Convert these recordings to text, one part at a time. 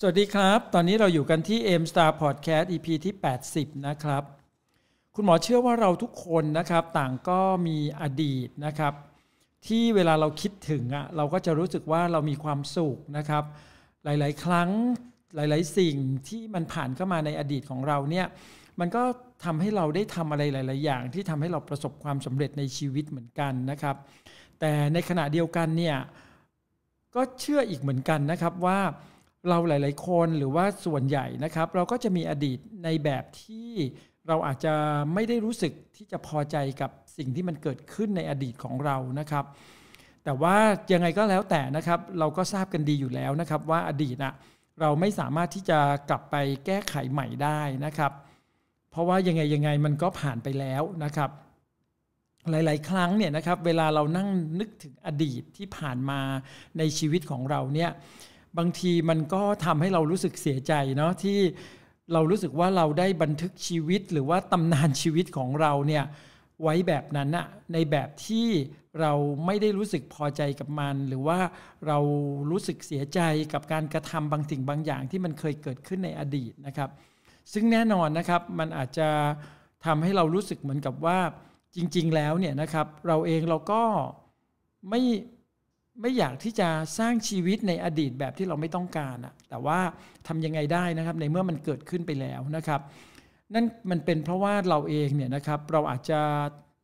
สวัสดีครับ ตอนนี้เราอยู่กันที่ a m Star Podcast EP ที่ 80 นะครับ คุณหมอเชื่อว่าเราทุกคนนะครับต่างก็มีอดีตนะครับที่เวลาเราคิดถึงอะ่ะเราก็จะรู้สึกว่าเรามีความสุขนะครับหลาย ๆ ครั้งหลาย ๆสิ่งที่มันผ่านเข้ามาในอดีตของเราเนี่ยมันก็ทำให้เราได้ทำอะไรหลาย ๆ อย่างที่ทำให้เราประสบความสำเร็จในชีวิตเหมือนกันนะครับ แต่ในขณะเดียวกันเนี่ยก็เชื่ออีกเหมือนกันนะครับว่าเราหลาย ๆ คนหรือว่าส่วนใหญ่นะครับ เราก็จะมีอดีตในแบบที่เราอาจจะไม่ได้รู้สึกที่จะพอใจกับสิ่งที่มันเกิดขึ้นในอดีตของเรานะครับ แต่ว่ายังไงก็แล้วแต่นะครับเราก็ทราบกันดีอยู่แล้วนะครับ ว่าอดีตอะเราไม่สามารถที่จะกลับไปแก้ไขใหม่ได้นะครับ เพราะว่ายังไงยังไงมันก็ผ่านไปแล้วนะครับ หลาย ๆ ครั้งเนี่ยนะครับเวลาเรานั่งนึกถึงอดีตที่ผ่านมาในชีวิตของเราเนี่ยบางทีมันก็ทำให้เรารู้สึกเสียใจเนาะที่เรารู้สึกว่าเราได้บันทึกชีวิตหรือว่าตำนานชีวิตของเราเนี่ยไว้แบบนั้นอะในแบบที่เราไม่ได้รู้สึกพอใจกับมันหรือว่าเรารู้สึกเสียใจกับการกระทำบางสิ่งบางอย่างที่มันเคยเกิดขึ้นในอดีตนะครับ ซึ่งแน่นอนนะครับมันอาจจะทำให้เรารู้สึกเหมือนกับว่าจริง ๆแล้วเนี่ยนะครับเราเองเราก็ไม่ไม่อยากที่จะสร้างชีวิตในอดีตแบบที่เราไม่ต้องการอะแต่ว่าทำยังไงได้นะครับในเมื่อมันเกิดขึ้นไปแล้วนะครับนั่นมันเป็นเพราะว่าเราเองเนี่ยนะครับเราอาจจะ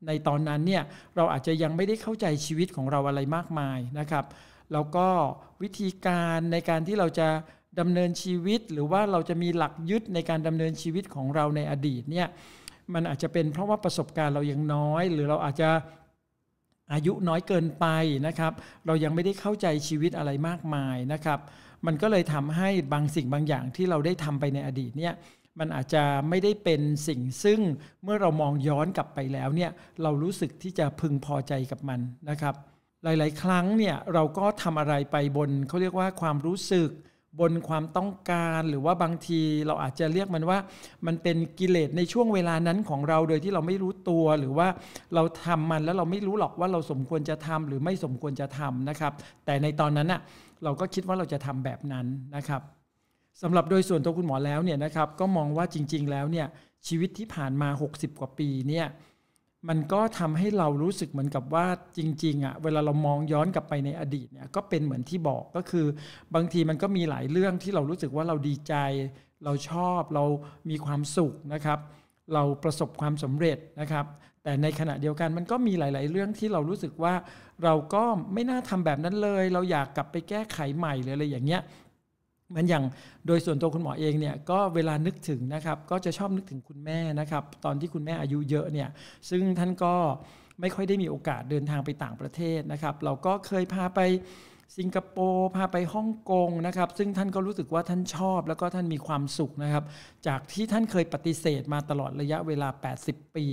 ในตอนนั้นเนี่ยเราอาจจะยังไม่ได้เข้าใจชีวิตของเราอะไรมากมายนะครับแล้วก็วิธีการในการที่เราจะดำเนินชีวิต หรือว่าเราจะมีหลักยึดในการดำเนินชีวิตของเราในอดีตเนี่ยมันอาจจะเป็นเพราะว่าประสบการณ์เรายังน้อย หรือเราอาจจะอายุน้อยเกินไปนะครับเรายังไม่ได้เข้าใจชีวิตอะไรมากมายนะครับมันก็เลยทำให้บางสิ่งบางอย่างที่เราได้ทำไปในอดีตเนี่ยมันอาจจะไม่ได้เป็นสิ่งซึ่งเมื่อเรามองย้อนกลับไปแล้วเนี่ยเรารู้สึกที่จะพึงพอใจกับมันนะครับหลาย ๆ ครั้งเนี่ยเราก็ทำอะไรไปบนเขาเรียกว่าความรู้สึกบนความต้องการหรือว่าบางทีเราอาจจะเรียกมันว่า มันเป็นกิเลสในช่วงเวลานั้นของเราโดยที่เราไม่รู้ตัวหรือว่าเราทำมัน แล้วเราไม่รู้หรอกว่าเราสมควรจะทำหรือไม่สมควรจะทำนะครับแต่ในตอนนั้นน่ะเราก็คิดว่าเราจะทำแบบนั้นนะครับสำหรับโดยส่วนตัวคุณหมอแล้วเนี่ยนะครับก็มองว่าจริง ๆ แล้วเนี่ยชีวิตที่ผ่านมา 60 กว่าปีเนี่ยมันก็ทำให้เรารู้สึกเหมือนกับว่าจริงๆอะ่ะเวลาเรามองย้อนกลับไปในอดีตเนี่ยก็เป็นเหมือนที่บอกก็คือ บางทีมันก็มีหลายเรื่องที่เรารู้สึกว่าเราดีใจ เราชอบเรามีความสุขนะครับเราประสบความสำเร็จนะครับแต่ในขณะเดียวกันมันก็มีหลายๆเรื่องที่เรารู้สึกว่าเราก็ไม่น่าทำแบบนั้นเลย เราอยากกลับไปแก้ไขใหม่หรืออะไรอย่างเงี้ยหมือนอย่างโดยส่วนตัวคุณหมอเองเนี่ยก็เวลานึกถึงนะครับก็จะชอบนึกถึงคุณแม่นะครับตอนที่คุณแม่อายุเยอะเนี่ยซึ่งท่านก็ไม่ค่อยได้มีโอกาสเดินทางไปต่างประเทศนะครับเราก็เคยพาไปสิงคโปร์ พาไปฮ่องกงนะครับ ซึ่งท่านก็รู้สึกว่าท่านชอบแล้วก็ท่านมีความสุขนะครับจากที่ท่านเคยปฏิเสธมาตลอดระยะเวลา 80 ปี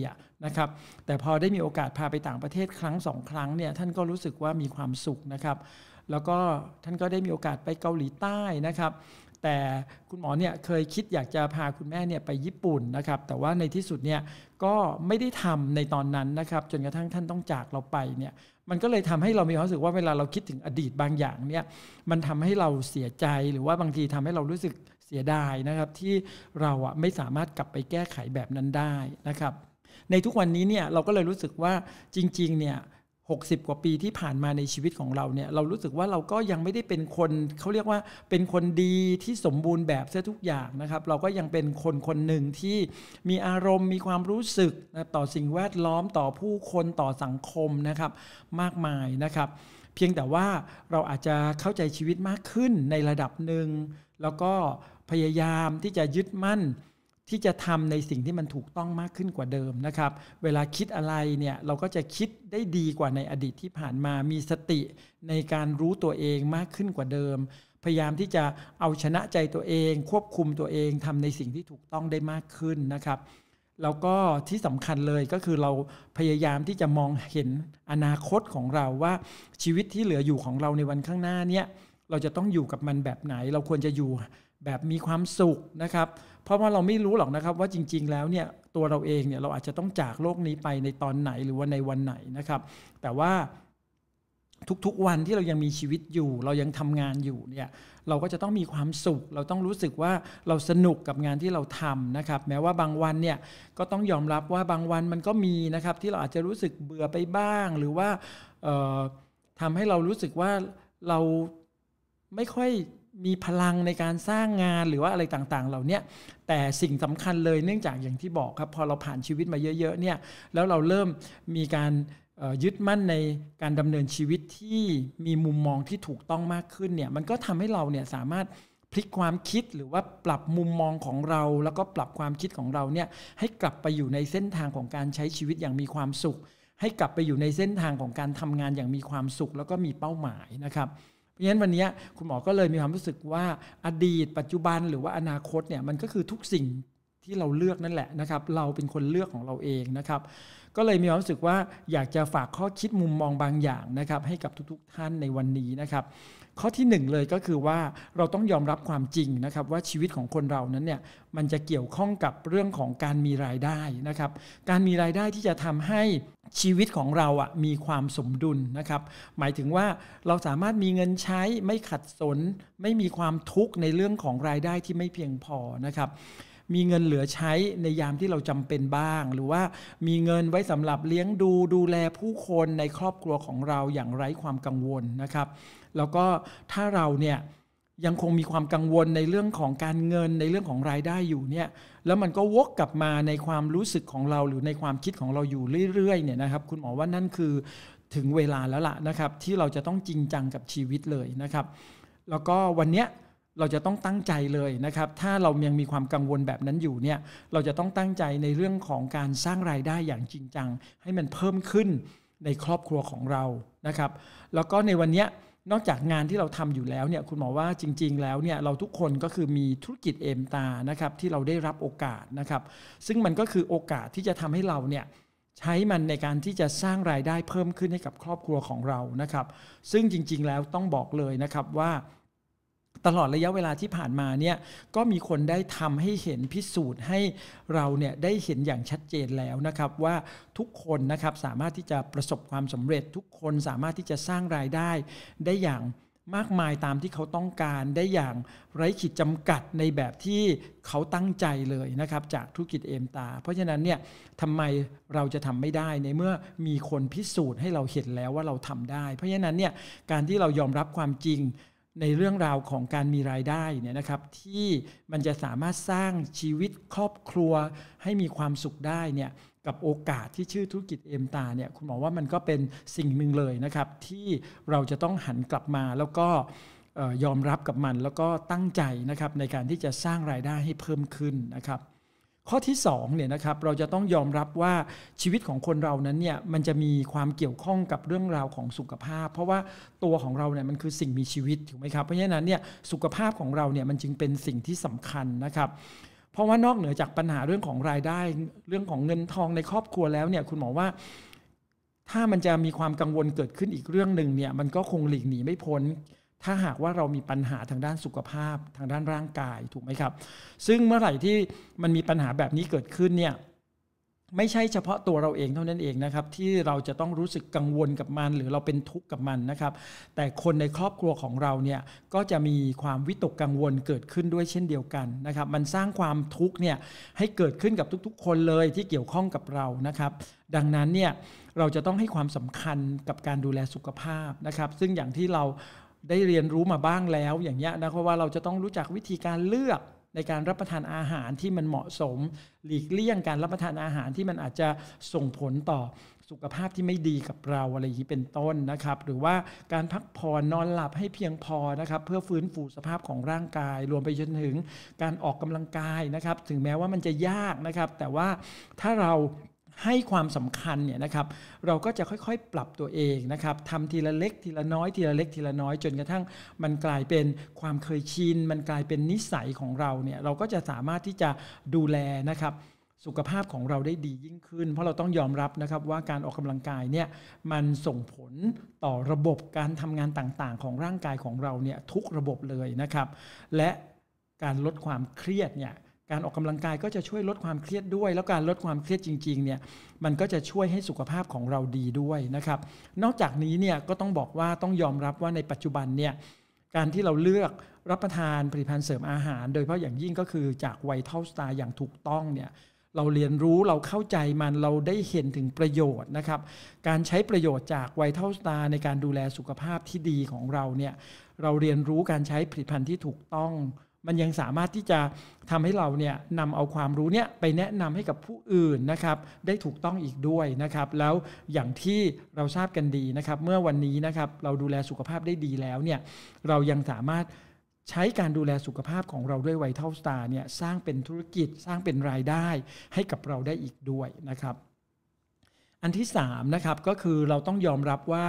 นะครับแต่พอได้มีโอกาสพาไปต่างประเทศครั้งสองครั้งเนี่ยท่านก็รู้สึกว่ามีความสุขนะครับแล้วก็ท่านก็ได้มีโอกาสไปเกาหลีใต้นะครับ แต่คุณหมอเนี่ยเคยคิดอยากจะพาคุณแม่เนี่ยไปญี่ปุ่นนะครับ แต่ว่าในที่สุดเนี่ยก็ไม่ได้ทำในตอนนั้นนะครับ จนกระทั่งท่านต้องจากเราไปเนี่ยมันก็เลยทำให้เรามีความรู้สึกว่าเวลาเราคิดถึงอดีตบางอย่างเนี่ยมันทำให้เราเสียใจหรือว่าบางทีทำให้เรารู้สึกเสียดายนะครับ ที่เราอ่ะไม่สามารถกลับไปแก้ไขแบบนั้นได้นะครับ ในทุกวันนี้เนี่ยเราก็เลยรู้สึกว่าจริงๆ เนี่ย60กว่าปีที่ผ่านมาในชีวิตของเราเนี่ยเรารู้สึกว่าเราก็ยังไม่ได้เป็นคนเขาเรียกว่าเป็นคนดีที่สมบูรณ์แบบเสียทุกอย่างนะครับ เราก็ยังเป็นคนคนหนึ่งที่มีอารมณ์มีความรู้สึกนะต่อสิ่งแวดล้อมต่อผู้คนต่อสังคมนะครับมากมายนะครับ เพียงแต่ว่าเราอาจจะเข้าใจชีวิตมากขึ้นในระดับหนึ่งแล้วก็พยายามที่จะยึดมั่นที่จะทำในสิ่งที่มันถูกต้องมากขึ้นกว่าเดิมนะครับ เวลาคิดอะไรเนี่ยเราก็จะคิดได้ดีกว่าในอดีตที่ผ่านมา มีสติในการรู้ตัวเองมากขึ้นกว่าเดิม พยายามที่จะเอาชนะใจตัวเอง ควบคุมตัวเองทำในสิ่งที่ถูกต้องได้มากขึ้นนะครับ แล้วก็ที่สำคัญเลยก็คือเราพยายามที่จะมองเห็นอนาคตของเราว่าชีวิตที่เหลืออยู่ของเราในวันข้างหน้าเนี่ยเราจะต้องอยู่กับมันแบบไหนเราควรจะอยู่แบบมีความสุขนะครับ เพราะว่าเราไม่รู้หรอกนะครับว่าจริงๆ แล้วเนี่ยตัวเราเองเนี่ยเราอาจจะต้องจากโลกนี้ไปในตอนไหนหรือว่าในวันไหนนะครับ แต่ว่าทุกๆวันที่เรายังมีชีวิตอยู่ เรายังทำงานอยู่เนี่ยเราก็จะต้องมีความสุข เราต้องรู้สึกว่าเราสนุกกับงานที่เราทำนะครับ แม้ว่าบางวันเนี่ยก็ต้องยอมรับว่าบางวันมันก็มีนะครับที่เราอาจจะรู้สึกเบื่อไปบ้าง หรือว่าทำให้เรารู้สึกว่าเราไม่ค่อยมีพลังในการสร้างงานหรือว่าอะไรต่างๆ เหล่านี้แต่สิ่งสำคัญเลยเนื่องจากอย่างที่บอกครับพอเราผ่านชีวิตมาเยอะๆเนี่ยแล้วเราเริ่มมีการยึดมั่นในการดำเนินชีวิตที่มีมุมมองที่ถูกต้องมากขึ้นเนี่ยมันก็ทำให้เราเนี่ยสามารถพลิกความคิดหรือว่าปรับมุมมองของเรา แล้วก็ปรับความคิดของเราเนี่ยให้กลับไปอยู่ในเส้นทางของการใช้ชีวิตอย่างมีความสุข ให้กลับไปอยู่ในเส้นทางของการทำงานอย่างมีความสุขแล้วก็มีเป้าหมายนะครับราะฉะนั้นวันนี้คุณหมอก็เลยมีความรู้สึกว่าอดีตปัจจุบันหรือว่าอนาคตเนี่ยมันก็คือทุกสิ่งที่เราเลือกนั่นแหละนะครับเราเป็นคนเลือกของเราเองนะครับก็เลยมีความรู้สึกว่าอยากจะฝากข้อคิดมุมมองบางอย่างนะครับให้กับทุกๆท่านในวันนี้นะครับข้อที่1เลยก็คือว่าเราต้องยอมรับความจริงนะครับว่าชีวิตของคนเรานั้นเนี่ยมันจะเกี่ยวข้องกับเรื่องของการมีรายได้นะครับการมีรายได้ที่จะทำให้ชีวิตของเราอะ่ะมีความสมดุลนะครับ หมายถึงว่าเราสามารถมีเงินใช้ไม่ขัดสน ไม่มีความทุกข์ในเรื่องของรายได้ที่ไม่เพียงพอนะครับมีเงินเหลือใช้ในยามที่เราจำเป็นบ้าง หรือว่ามีเงินไว้สำหรับเลี้ยงดู ดูแลผู้คนในครอบครัวของเราอย่างไร้ความกังวลนะครับแล้วก็ถ้าเราเนี่ย ยังคงมีความกังวลในเรื่องของการเงินในเรื่องของรายได้อยู่เนี่ยแล้วมันก็วกกลับมาในความรู้สึกของเราหรือในความคิดของเราอยู่เรื่อยๆเนี่ยนะครับ คุณหมอว่านั่นคือถึงเวลาแล้วล่ะนะครับที่เราจะต้องจริงจังกับชีวิตเลยนะครับ แล้วก็วันเนี้ยเราจะต้องตั้งใจเลยนะครับ ถ้าเรายังมีความกังวลแบบนั้นอยู่เนี่ยเราจะต้องตั้งใจในเรื่องของการสร้างรายได้อย่างจริงจัง ให้มันเพิ่มขึ้นในครอบครัวของเรานะครับ แล้วก็ในวันเนี้ยนอกจากงานที่เราทำอยู่แล้วเนี่ย คุณหมอว่าจริงๆ แล้วเนี่ยเราทุกคนก็คือมีธุรกิจเอมตา นะครับที่เราได้รับโอกาสนะครับซึ่งมันก็คือโอกาสที่จะทำให้เราเนี่ยใช้มันในการที่จะสร้างรายได้เพิ่มขึ้นให้กับครอบครัวของเรา นะครับ ซึ่งจริง ๆ แล้วต้องบอกเลยนะครับว่าตลอดระยะเวลาที่ผ่านมาเนี่ยก็มีคนได้ทำให้เห็นพิสูจน์ให้เราเนี่ยได้เห็นอย่างชัดเจนแล้วนะครับ ว่าทุกคนนะครับสามารถที่จะประสบความสำเร็จทุกคนสามารถที่จะสร้างรายได้ ได้อย่างมากมายตามที่เขาต้องการ ได้อย่างไร้ขีดจำกัดในแบบที่เขาตั้งใจเลยนะครับจากธุรกิจเอมตา เพราะฉะนั้นเนี่ยทำไมเราจะทำไม่ได้ในเมื่อมีคนพิสูจน์ให้เราเห็นแล้วว่าเราทำได้ เพราะฉะนั้นเนี่ยการที่เรายอมรับความจริงในเรื่องราวของการมีรายได้เนี่ยนะครับ ที่มันจะสามารถสร้างชีวิตครอบครัวให้มีความสุขได้เนี่ยกับโอกาสที่ชื่อธุรกิจเอ็มตาเนี่ยคุณหมอว่ามันก็เป็นสิ่งหนึ่งเลยนะครับ ที่เราจะต้องหันกลับมาแล้วก็ยอมรับกับมันแล้วก็ตั้งใจนะครับในการที่จะสร้างรายได้ให้เพิ่มขึ้นนะครับข้อที่2เนี่ยนะครับเราจะต้องยอมรับว่าชีวิตของคนเรานั้นเนี่ยมันจะมีความเกี่ยวข้องกับเรื่องราวของสุขภาพเพราะว่าตัวของเราเนี่ยมันคือสิ่งมีชีวิตถูกไหมครับเพราะฉะนั้นเนี่ยสุขภาพของเราเนี่ยมันจึงเป็นสิ่งที่สำคัญนะครับเพราะว่านอกเหนือจากปัญหาเรื่องของรายได้เรื่องของเงินทองในครอบครัวแล้วเนี่ยคุณหมอว่าถ้ามันจะมีความกังวลเกิดขึ้นอีกเรื่องหนึ่งเนี่ยมันก็คงหลีกหนีไม่พ้นถ้าหากว่าเรามีปัญหาทางด้านสุขภาพทางด้านร่างกาย ถูกไหมครับ ซึ่งเมื่อไหร่ที่มันมีปัญหาแบบนี้เกิดขึ้นเนี่ยไม่ใช่เฉพาะตัวเราเองเท่านั้นเองนะครับที่เราจะต้องรู้สึกกังวลกับมัน หรือเราเป็นทุกข์กับมันนะครับ แต่คนในครอบครัวของเราเนี่ยก็จะมีความ วิตกกังวลเกิดขึ้นด้วยเช่นเดียวกันนะครับ มันสร้างความทุกข์เนี่ยให้เกิดขึ้นกับทุกๆคนเลยที่เกี่ยวข้องกับเรานะครับ ดังนั้นเนี่ยเราจะต้องให้ความสำคัญกับการดูแลสุขภาพนะครับซึ่งอย่างที่เราได้เรียนรู้มาบ้างแล้วอย่างเงี้ยนะเพราะว่าเราจะต้องรู้จักวิธีการเลือกในการรับประทานอาหารที่มันเหมาะสม หลีกเลี่ยงการรับประทานอาหารที่มันอาจจะส่งผลต่อสุขภาพที่ไม่ดีกับเราอะไรอย่างนี้เป็นต้นนะครับ หรือว่าการพักผ่อนนอนหลับให้เพียงพอนะครับเพื่อฟื้นฟูสภาพของร่างกาย รวมไปจนถึงการออกกำลังกายนะครับถึงแม้ว่ามันจะยากนะครับ แต่ว่าถ้าเราให้ความสำคัญเนี่ยนะครับเราก็จะค่อยๆ ปรับตัวเองนะครับทำทีละเล็กทีละน้อย ทีละเล็ก ทีละน้อยจนกระทั่งมันกลายเป็นความเคยชินมันกลายเป็นนิสัยของเราเนี่ยเราก็จะสามารถที่จะดูแลนะครับสุขภาพของเราได้ดียิ่งขึ้น เพราะเราต้องยอมรับนะครับ ว่าการออกกำลังกายเนี่ยมันส่งผลต่อระบบการทำงานต่างๆ ของร่างกายของเราเนี่ยทุกระบบเลยนะครับและการลดความเครียดเนี่ยการออกกำลังกายก็จะช่วยลดความเครียดด้วย แล้วการลดความเครียดจริงๆเนี่ยมันก็จะช่วยให้สุขภาพของเราดีด้วยนะครับ นอกจากนี้เนี่ยก็ต้องบอกว่าต้องยอมรับว่าในปัจจุบันเนี่ยการที่เราเลือกรับประทานผลิตภัณฑ์เสริมอาหาร โดยเฉพาะอย่างยิ่งก็คือ จากไวท์เทลสตาร์อย่างถูกต้องเนี่ยเราเรียนรู้เราเข้าใจมันเราได้เห็นถึงประโยชน์นะครับการใช้ประโยชน์จากไวท์เทลสตาร์ในการดูแลสุขภาพที่ดีของเราเนี่ยเราเรียนรู้การใช้ผลิตภัณฑ์ที่ถูกต้องมันยังสามารถที่จะทำให้เราเนี่ยนำเอาความรู้เนี่ยไปแนะนำให้กับผู้อื่นนะครับได้ถูกต้องอีกด้วยนะครับแล้วอย่างที่เราทราบกันดีนะครับ เมื่อวันนี้นะครับเราดูแลสุขภาพได้ดีแล้วเนี่ยเรายังสามารถใช้การดูแลสุขภาพของเราด้วยไวท์เทลสตาร์เนี่ยสร้างเป็นธุรกิจสร้างเป็นรายได้ให้กับเราได้อีกด้วยนะครับ อันที่3นะครับก็คือเราต้องยอมรับว่า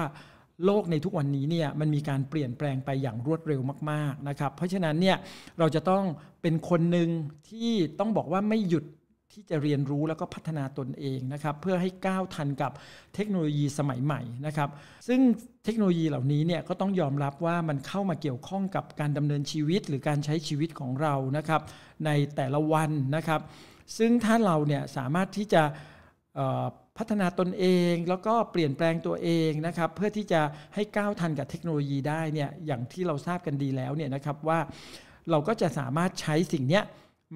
โลกในทุกวันนี้เนี่ยมันมีการเปลี่ยนแปลงไปอย่างรวดเร็วมากๆนะครับเพราะฉะนั้นเนี่ยเราจะต้องเป็นคนหนึ่งที่ต้องบอกว่าไม่หยุดที่จะเรียนรู้แล้วก็พัฒนาตนเองนะครับเพื่อให้ก้าวทันกับเทคโนโลยีสมัยใหม่นะครับซึ่งเทคโนโลยีเหล่านี้เนี่ยก็ต้องยอมรับว่ามันเข้ามาเกี่ยวข้องกับการดำเนินชีวิต หรือการใช้ชีวิตของเรานะครับในแต่ละวันนะครับ ซึ่งถ้าเราเนี่ยสามารถที่จะพัฒนาตนเองแล้วก็เปลี่ยนแปลงตัวเองนะครับ เพื่อที่จะให้ก้าวทันกับเทคโนโลยีได้เนี่ยอย่างที่เราทราบกันดีแล้วเนี่ยนะครับว่าเราก็จะสามารถใช้สิ่งนี้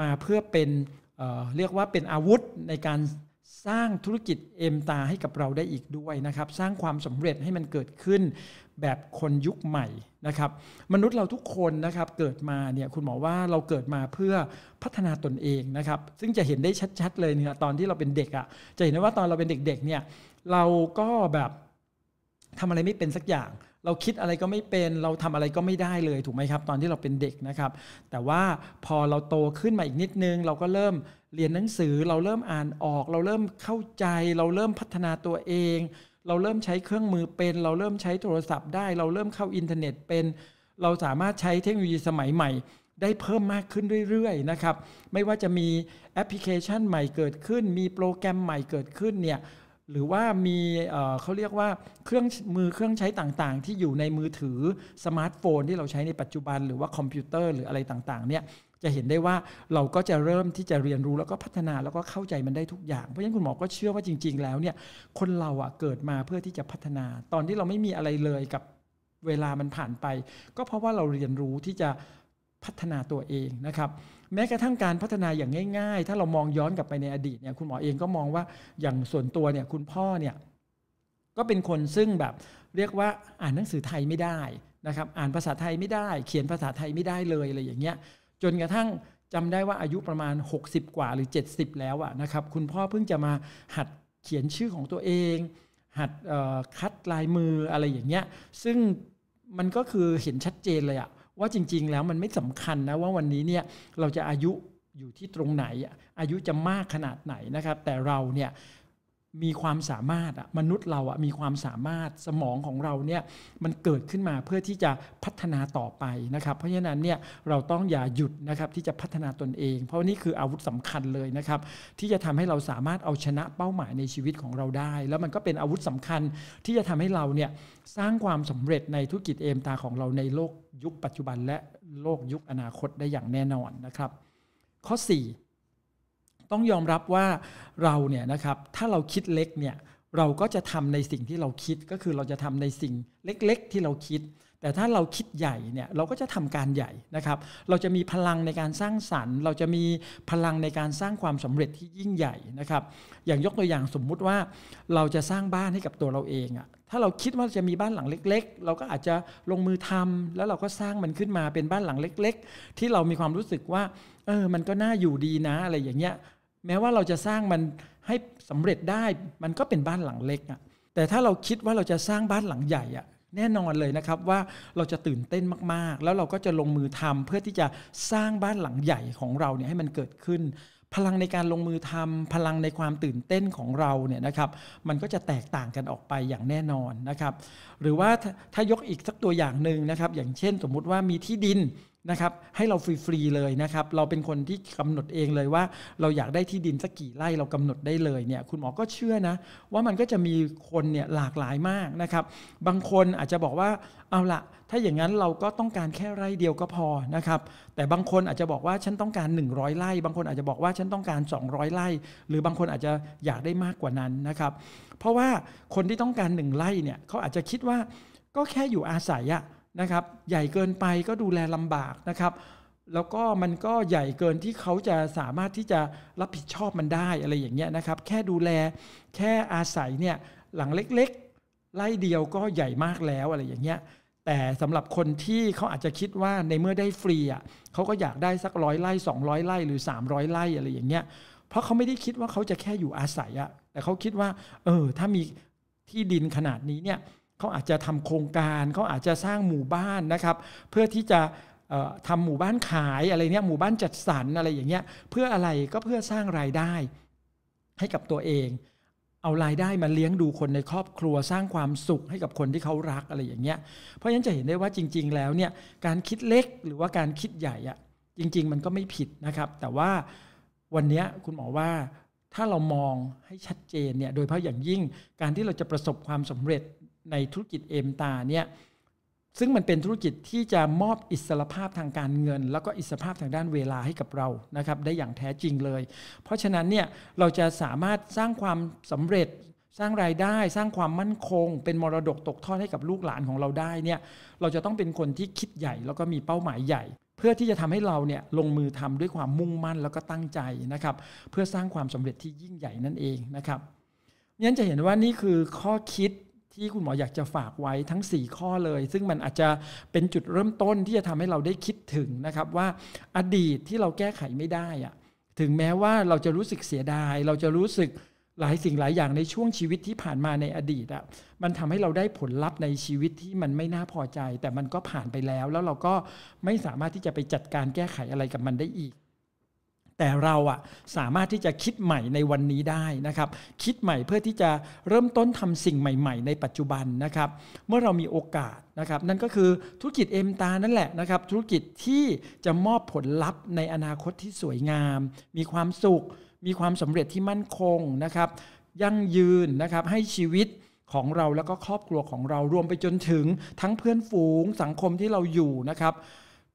มาเพื่อเป็นเเรียกว่าเป็นอาวุธในการสร้างธุรกิจเอมตาให้กับเราได้อีกด้วยนะครับ สร้างความสำเร็จให้มันเกิดขึ้นแบบคนยุคใหม่นะครับ มนุษย์เราทุกคนนะครับเกิดมาเนี่ยคุณหมอว่าเราเกิดมาเพื่อพัฒนาตนเองนะครับซึ่งจะเห็นได้ชัดๆเลยเนี่ยตอนที่เราเป็นเด็กอะ่ะจะเห็นได้ว่าตอนเราเป็นเด็กๆเนี่ยเราก็แบบทำอะไรไม่เป็นสักอย่าง เราคิดอะไรก็ไม่เป็น เราทำอะไรก็ไม่ได้เลยถูกไหมครับตอนที่เราเป็นเด็กนะครับ แต่ว่าพอเราโตขึ้นมาอีกนิดนึง เราก็เริ่มเรียนหนังสือเราเริ่มอ่านออกเราเริ่มเข้าใจเราเริ่มพัฒนาตัวเอง เราเริ่มใช้เครื่องมือเป็นเราเริ่มใช้โทรศัพท์ได้เราเริ่มเข้าอินเทอร์เน็ตเป็นเราสามารถใช้เทคโนโลยีสมัยใหม่ ได้เพิ่มมากขึ้นเรื่อยๆนะครับ ไม่ว่าจะมีแอปพลิเคชันใหม่เกิดขึ้น มีโปรแกรมใหม่เกิดขึ้นเนี่ยหรือว่ามีเขาเรียกว่าเครื่องมือเครื่องใช้ต่างๆ ที่อยู่ในมือถือสมาร์ทโฟน ที่เราใช้ในปัจจุบันหรือว่าคอมพิวเตอร์หรืออะไรต่างๆเนี่ยจะเห็นได้ว่าเราก็จะเริ่มที่จะเรียนรู้แล้วก็พัฒนาแล้วก็เข้าใจมันได้ทุกอย่างเพราะฉะนั้นคุณหมอก็เชื่อว่าจริง ๆ แล้วเนี่ยคนเราอ่ะเกิดมาเพื่อที่จะพัฒนาตอนที่เราไม่มีอะไรเลยกับเวลามันผ่านไป ก็เพราะว่าเราเรียนรู้ที่จะพัฒนาตัวเองนะครับ แม้กระทั่งการพัฒนาอย่างง่าย ๆ ถ้าเรามองย้อนกลับไปในอดีตเนี่ยคุณหมอเองก็มองว่าอย่างส่วนตัวเนี่ยคุณพ่อเนี่ยก็เป็นคนซึ่งแบบ เรียกว่าอ่านหนังสือไทยไม่ได้นะครับอ่านภาษาไทยไม่ได้ เขียนภาษาไทยไม่ได้เลยอะไรอย่างเงี้ยจนกระทั่งจำได้ว่าอายุประมาณ 60 กว่าหรือ 70 แล้วอะนะครับคุณพ่อเพิ่งจะมาหัดเขียนชื่อของตัวเอง หัดคัดลายมืออะไรอย่างเงี้ยซึ่งมันก็คือเห็นชัดเจนเลยอะว่าจริงๆแล้วมันไม่สำคัญนะว่าวันนี้เนี่ยเราจะอายุอยู่ที่ตรงไหน อายุจะมากขนาดไหนนะครับ แต่เราเนี่ยมีความสามารถอะมนุษย์เราอะมีความสามารถสมองของเราเนี่ยมันเกิดขึ้นมาเพื่อที่จะพัฒนาต่อไปนะครับ เพราะฉะนั้นเนี่ยเราต้องอย่าหยุดนะครับที่จะพัฒนาตนเอง เพราะนี่คืออาวุธสำคัญเลยนะครับที่จะทำให้เราสามารถเอาชนะเป้าหมายในชีวิตของเราได้ แล้วมันก็เป็นอาวุธสำคัญที่จะทำให้เราเนี่ยสร้างความสำเร็จในธุรกิจเอมตาของเราในโลกยุคปัจจุบัน และโลกยุคอนาคตได้อย่างแน่นอนนะครับ ข้อ4ต้องยอมรับว่าเราเนี่ยนะครับ ถ้าเราคิดเล็กเนี่ย เราก็จะทำในสิ่งที่เราคิด ก็คือเราจะทำในสิ่งเล็กๆ ที่เราคิด แต่ถ้าเราคิดใหญ่เนี่ย เราก็จะทำการใหญ่นะครับ เราจะมีพลังในการสร้างสรรค์ เราจะมีพลังในการสร้างความสำเร็จที่ยิ่งใหญ่นะครับ อย่างยกตัวอย่างสมมุติว่าเราจะสร้างบ้านให้กับตัวเราเองอะถ้าเราคิดว่าจะมีบ้านหลังเล็ก ๆ เราก็อาจจะลงมือทำแล้วเราก็สร้างมันขึ้นมาเป็นบ้านหลังเล็ก ๆ ที่เรามีความรู้สึกว่าเออ มันก็น่าอยู่ดีนะอะไรอย่างเงี้ยแม้ว่าเราจะสร้างมันให้สำเร็จได้มันก็เป็นบ้านหลังเล็กอะแต่ถ้าเราคิดว่าเราจะสร้างบ้านหลังใหญ่อะแน่นอนเลยนะครับ ว่าเราจะตื่นเต้นมากๆ แล้วเราก็จะลงมือทำเพื่อที่จะสร้างบ้านหลังใหญ่ของเราเนี่ยให้มันเกิดขึ้น พลังในการลงมือทำ พลังในความตื่นเต้นของเราเนี่ยนะครับมันก็จะแตกต่างกันออกไปอย่างแน่นอนนะครับ หรือว่าถ้ายกอีกสักตัวอย่างหนึ่งนะครับ อย่างเช่น สมมุติว่ามีที่ดินนะครับให้เราฟรีๆเลยนะครับเราเป็นคนที่กำหนดเองเลยว่า เราอยากได้ที่ดินสักกี่ไร่เรากำหนดได้เลยเนี่ยคุณหมอก็เชื่อนะว่ามันก็จะมีคนเนี่ยหลากหลายมากนะครับบางคนอาจจะบอกว่าเอาละถ้าอย่างนั้นเราก็ต้องการแค่ไร่เดียวก็พอนะครับแต่บางคนอาจจะบอกว่าฉันต้องการ 100 ไร่ บางคนอาจจะบอกว่าฉันต้องการ 200 ไร่ หรือบางคนอาจจะอยากได้มากกว่านั้นนะครับเพราะว่าคนที่ต้องการ 1ไร่เนี่ยเขาอาจจะคิดว่าก็แค่อยู่อาศัยอะนะครับใหญ่เกินไปก็ดูแลลำบากนะครับแล้วก็มันก็ใหญ่เกินที่เขาจะสามารถที่จะรับผิดชอบมันได้อะไรอย่างเงี้ยนะครับแค่ดูแลแค่อาศัยเนี่ยหลังเล็กๆไล่เดียวก็ใหญ่มากแล้วอะไรอย่างเงี้ยแต่สำหรับคนที่เขาอาจจะคิดว่าในเมื่อได้ฟรีอ่ะเขาก็อยากได้สักร้อยไร่200ไร่หรือ 300ไร่อะไรอย่างเงี้ยเพราะเขาไม่ได้คิดว่าเขาจะแค่อยู่อาศัยอ่ะแต่เขาคิดว่าเออถ้ามีที่ดินขนาดนี้เนี่ยเขาอาจจะทำโครงการ เขาอาจจะสร้างหมู่บ้านนะครับ เพื่อที่จะทำหมู่บ้านขายอะไรเนี่ยหมู่บ้านจัดสรรอะไรอย่างเงี้ย เพื่ออะไร ก็เพื่อสร้างรายได้ให้กับตัวเอง เอารายได้มาเลี้ยงดูคนในครอบครัว สร้างความสุขให้กับคนที่เขารักอะไรอย่างเงี้ย เพราะฉะนั้นจะเห็นได้ว่าจริง ๆ แล้วเนี่ย การคิดเล็กหรือว่าการคิดใหญ่อะจริงๆ มันก็ไม่ผิดนะครับ แต่ว่าวันนี้คุณหมอว่า ถ้าเรามองให้ชัดเจนเนี่ย โดยเฉพาะอย่างยิ่งการที่เราจะประสบความสำเร็จในธุรกิจเอมตาเนี่ยซึ่งมันเป็นธุรกิจที่จะมอบอิสรภาพทางการเงิน แล้วก็อิสรภาพทางด้านเวลาให้กับเรานะครับได้อย่างแท้จริงเลย เพราะฉะนั้นเนี่ยเราจะสามารถสร้างความสำเร็จสร้างรายได้ สร้างความมั่นคง เป็นมรดกตกทอดให้กับลูกหลานของเราได้เนี่ยเราจะต้องเป็นคนที่คิดใหญ่แล้วก็มีเป้าหมายใหญ่ เพื่อที่จะทำให้เราเนี่ยลงมือทำด้วยความมุ่งมั่นแล้วก็ตั้งใจนะครับเพื่อสร้างความสำเร็จที่ยิ่งใหญ่นั่นเองนะครับนั้นจะเห็นว่านี่คือข้อคิดที่คุณหมออยากจะฝากไว้ทั้ง 4 ข้อเลย ซึ่งมันอาจจะเป็นจุดเริ่มต้นที่จะทำให้เราได้คิดถึงนะครับว่าอดีตที่เราแก้ไขไม่ได้อะถึงแม้ว่าเราจะรู้สึกเสียดาย เราจะรู้สึกหลายสิ่งหลายอย่างในช่วงชีวิตที่ผ่านมาในอดีตอะมันทำให้เราได้ผลลัพธ์ในชีวิตที่มันไม่น่าพอใจ แต่มันก็ผ่านไปแล้วแล้วเราก็ไม่สามารถที่จะไปจัดการแก้ไขอะไรกับมันได้อีกแต่เราอะสามารถที่จะคิดใหม่ในวันนี้ได้นะครับ คิดใหม่เพื่อที่จะเริ่มต้นทำสิ่งใหม่ ๆ ในปัจจุบันนะครับเมื่อเรามีโอกาสนะครับนั่นก็คือธุรกิจเอ็มตานั่นแหละนะครับธุรกิจที่จะมอบผลลัพธ์ ในอนาคตที่สวยงาม มีความสุข มีความสำเร็จที่มั่นคงนะครับยั่งยืนนะครับให้ชีวิตของเราแล้วก็ครอบครัวของเรารวมไปจนถึง ทั้งเพื่อนฝูงสังคมที่เราอยู่นะครับ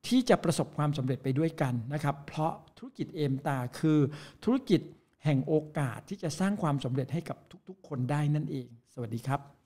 ที่จะประสบความสำเร็จไปด้วยกันนะครับ เพราะธุรกิจเอมตาคือธุรกิจแห่งโอกาสที่จะสร้างความสำเร็จให้กับทุก ๆ คนได้นั่นเอง สวัสดีครับ